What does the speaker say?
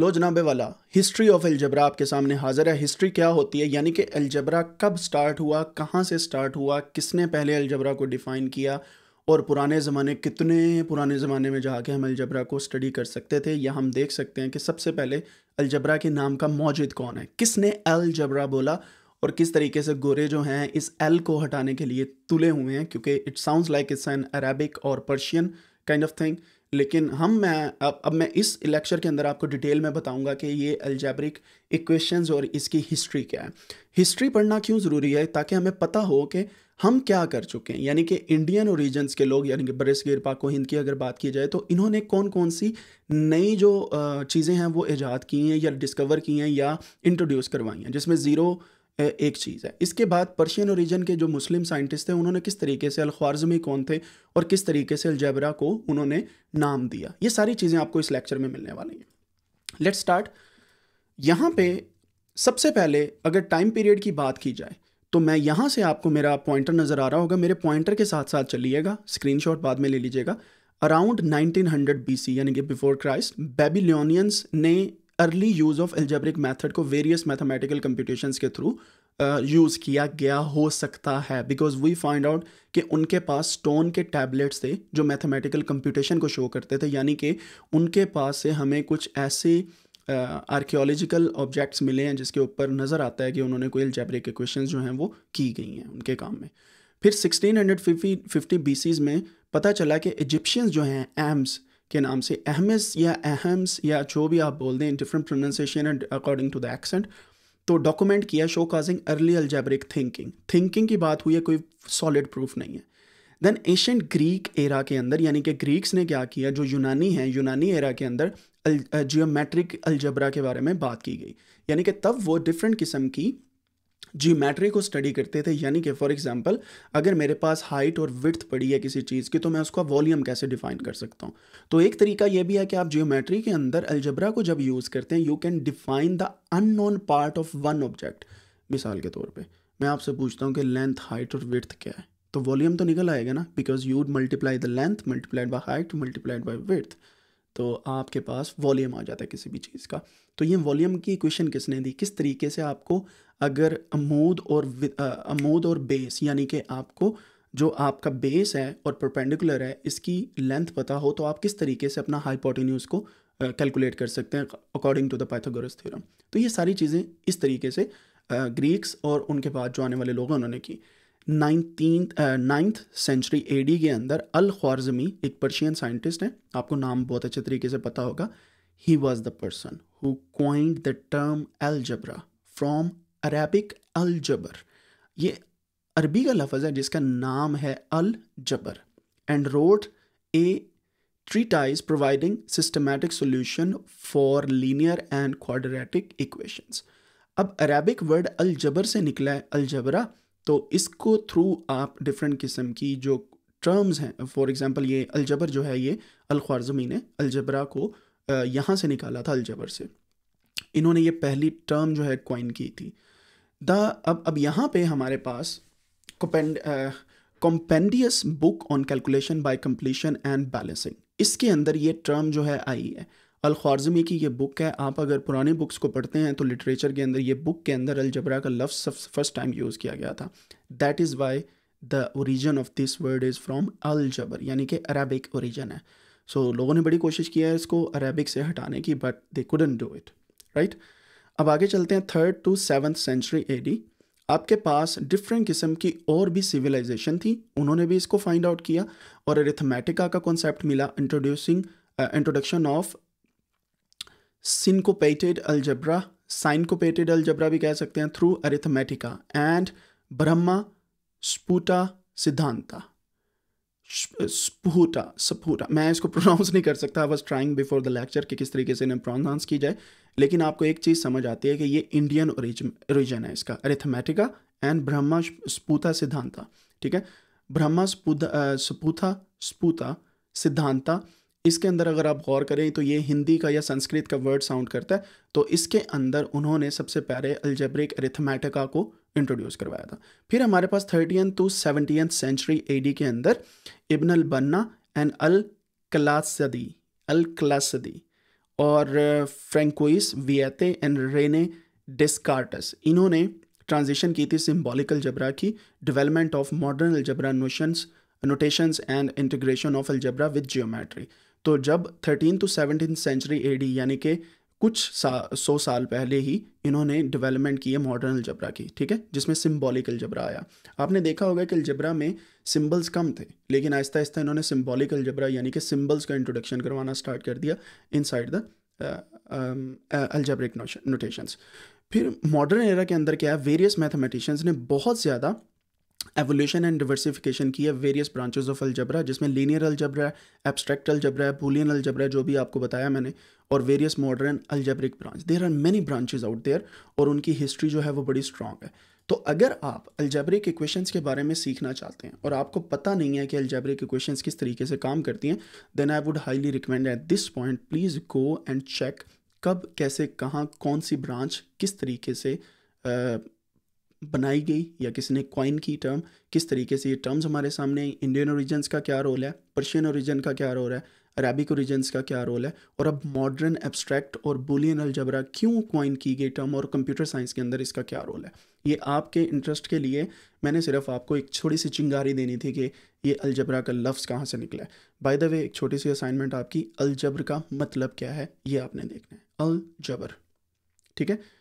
लो जनाबे वाला history of algebra आपके सामने हाजिर है हिस्ट्री क्या होती है यानी कि एल्जबरा कब स्टार्ट हुआ कहाँ से स्टार्ट हुआ किसने पहले एल्जबरा को डिफ़ाइन किया और पुराने ज़माने कितने पुराने ज़माने में जाके हम अलजबरा को स्टडी कर सकते थे या हम देख सकते हैं कि सबसे पहले अलजबरा के नाम का मौजूद कौन है किसने अलजबरा बोला और किस तरीके से गोरे जो हैं इस एल को हटाने के लिए तुले हुए हैं क्योंकि it sounds like it's an Arabic और पर्शियन काइंड ऑफ थिंग लेकिन हम मैं अब अब मैं इस लेक्चर के अंदर आपको डिटेल में बताऊंगा कि ये अल्जैब्रिक इक्वेशंस और इसकी हिस्ट्री क्या है हिस्ट्री पढ़ना क्यों ज़रूरी है ताकि हमें पता हो कि हम क्या कर चुके हैं यानी कि इंडियन ओरिजन्स के लोग यानी कि बरस गिर पाको हिंद की अगर बात की जाए तो इन्होंने कौन कौन सी नई जो चीज़ें हैं वो ईजाद की हैं या डिस्कवर की हैं या इंट्रोड्यूस करवाई हैं जिसमें ज़ीरो एक चीज़ है इसके बाद पर्शियन ओरिजन के जो मुस्लिम साइंटिस्ट थे उन्होंने किस तरीके से अलख्वारजमी कौन थे और किस तरीके से अलजैबरा को उन्होंने नाम दिया ये सारी चीज़ें आपको इस लेक्चर में मिलने वाली हैं लेट स्टार्ट यहाँ पे सबसे पहले अगर टाइम पीरियड की बात की जाए तो मैं यहाँ से आपको मेरा पॉइंटर नज़र आ रहा होगा मेरे पॉइंटर के साथ साथ चलिएगा स्क्रीनशॉट बाद में ले लीजिएगा अराउंड 1900 बीसी यानी कि बिफोर क्राइस्ट बेबीलियनियंस ने early use of algebraic method को वेरियस मैथमेटिकल कंप्यूटेशंस के थ्रू यूज़ uh, किया गया हो सकता है बिकॉज वी फाइंड आउट कि उनके पास स्टोन के टैबलेट्स थे जो मैथमेटिकल कंप्यूटेशन को शो करते थे यानी कि उनके पास से हमें कुछ ऐसे आर्कियोलॉजिकल uh, ऑब्जेक्ट्स मिले हैं जिसके ऊपर नज़र आता है कि उन्होंने कोई एल्जेब्रिक इक्वेशंस जो हैं वो की गई हैं उनके काम में फिर सिक्सटीन हंड्रेड फिफ्टी फिफ्टी में पता चला कि इजिप्शियंस जो हैं एम्स के नाम से अहमस या अहम्स या जो भी आप बोल दें different pronunciation and according to the accent तो डॉक्यूमेंट किया showcasing early algebraic thinking thinking की बात हुई है कोई सॉलिड प्रूफ नहीं है देन एशियंट ग्रीक एरा के अंदर यानी कि ग्रीक्स ने क्या किया जो यूनानी है यूनानी एरा के अंदर जियोमेट्रिक अल्जबरा के बारे में बात की गई यानी कि तब वो डिफरेंट किस्म की जीमेट्री को स्टडी करते थे यानी कि फॉर एग्जांपल अगर मेरे पास हाइट और विथ पड़ी है किसी चीज़ की तो मैं उसका वॉल्यूम कैसे डिफाइन कर सकता हूँ तो एक तरीका यह भी है कि आप जियोमेट्री के अंदर अलजबरा को जब यूज़ करते हैं you can define the unknown part of one object मिसाल के तौर पर मैं आपसे पूछता हूँ कि लेंथ हाइट और विथ क्या है तो वॉल्यूम तो निकल आएगा ना because you multiply the length multiplied by height multiplied by width तो आपके पास वॉल्यूम आ जाता है किसी भी चीज़ का तो ये वॉल्यूम की इक्वेशन किसने दी किस तरीके से आपको अगर अमोद और अमोद और बेस यानी कि आपको जो आपका बेस है और परपेंडिकुलर है इसकी लेंथ पता हो तो आप किस तरीके से अपना हाइपोटेन्यूज को कैलकुलेट कर सकते हैं according to the Pythagoras theorem तो ये सारी चीज़ें इस तरीके से ग्रीक्स और उनके बाद जो आने वाले लोग हैं उन्होंने की नाइनटीन नाइन्थ सेंचुरी एडी के अंदर अल ख्वारजमी एक पर्शियन साइंटिस्ट हैं आपको नाम बहुत अच्छे तरीके से पता होगा he was the person who coined the term algebra from Arabic अलजबर ये अरबी का लफज है जिसका नाम है अल जबर and wrote a treatise providing systematic solution for linear and quadratic equations. अब अरेबिक वर्ड अलजबर से निकला है अलजबरा तो इसको थ्रू आप डिफरेंट किस्म की जो टर्म्स हैं फॉर एग्ज़ाम्पल ये अलजबर जो है ये अलख्वारजमी ने अलजबरा को यहाँ से निकाला था अलजबर से इन्होंने ये पहली टर्म जो है क्वाइन की थी द अब अब यहाँ पे हमारे पास compendious book on calculation by completion and balancing इसके अंदर ये टर्म जो है आई है अलख्वारजमी की ये बुक है आप अगर पुराने बुक्स को पढ़ते हैं तो लिटरेचर के अंदर ये बुक के अंदर अलजबरा का लफ्स फर्स्ट टाइम यूज़ किया गया था that is why the origin of this word is from अलजबर यानी कि अरेबिक औरिजन है सो so, लोगों ने बड़ी कोशिश किया है इसको अरेबिक से हटाने की but they couldn't do it right अब आगे चलते हैं third to seventh century A D आपके पास डिफरेंट किस्म की और भी सिविलाइजेशन थी उन्होंने भी इसको फाइंड आउट किया और अरिथमेटिका का कॉन्सेप्ट मिला introducing introduction of syncopated algebra syncopated algebra भी कह सकते हैं through Arithmetica and Brahma Sphuta Siddhanta Sphuta Sphuta मैं इसको प्रोनाउंस नहीं कर सकता was trying before the lecture कि किस तरीके से इन्हें प्रोनाउंस की जाए लेकिन आपको एक चीज़ समझ आती है कि ये इंडियन ओरिजन है इसका अरिथमेटिका एंड ब्रह्मा स्पूता सिद्धांता ठीक है ब्रह्मा स्पूता स्पूता सिद्धांता इसके अंदर अगर आप गौर करें तो ये हिंदी का या संस्कृत का वर्ड साउंड करता है तो इसके अंदर उन्होंने सबसे पहले अल्जेब्रिक अरिथमेटिका को इंट्रोड्यूस करवाया था फिर हमारे पास thirteen to seventeen century A के अंदर इबन अल बन्ना एंड अल क्लासदी अल क्लासदी और Francois Viete and Rene Descartes इन्होंने ट्रांजिशन की थी सिम्बॉलिकल जबरा की development of modern algebra notions notations and integration of algebra with geometry तो जब thirteen to seventeen century AD यानी कि कुछ सा सौ साल पहले ही इन्होंने डेवलपमेंट की है मॉडर्न अलजबरा की ठीक है जिसमें सिम्बॉलिक अलजबरा आया आपने देखा होगा कि अलजबरा में सिम्बल्स कम थे लेकिन आहिस्ता आहिस्ता इन्होंने सिम्बॉलिक अलजबरा यानी कि सिम्बल्स का इंट्रोडक्शन करवाना स्टार्ट कर दिया inside the algebraic notations फिर मॉडर्न एरा के अंदर क्या है वेरियस मैथमेटिशियंस ने बहुत ज़्यादा एवोल्यूशन एंड डिवर्सिफिकेशन की है वेरियस ब्रांचेज ऑफ अलजबरा जिसमें लीनियर अलजबरा एब्स्ट्रैक्ट अलजबरा है बुलियन अलजबरा जो भी आपको बताया मैंने और various modern algebraic branch there are many branches out there और उनकी हिस्ट्री जो है वो बड़ी स्ट्रॉग है तो अगर आप अलजबरिक इक्वेशन के बारे में सीखना चाहते हैं और आपको पता नहीं है कि अलजबरिक इक्वेशन किस तरीके से काम करती हैं then I would highly recommend at this point please go and check कब कैसे कहाँ कौन सी ब्रांच किस तरीके से uh, बनाई गई या किसने क्वाइन की टर्म किस तरीके से ये टर्म्स हमारे सामने इंडियन ओरिजन्स का क्या रोल है पर्शियन ओरिजन का क्या रोल है अरेबिक ओरिजन्स का क्या रोल है और अब मॉडर्न एब्स्ट्रैक्ट और बुलियन अलजबरा क्यों क्वाइन की गई टर्म और कंप्यूटर साइंस के अंदर इसका क्या रोल है ये आपके इंटरेस्ट के लिए मैंने सिर्फ आपको एक छोटी सी चिंगारी देनी थी कि ये अलजबरा का लफ्ज़ कहाँ से निकला है बाय द वे एक छोटी सी असाइनमेंट आपकी अलजब्र का मतलब क्या है ये आपने देखना है अलजबर ठीक है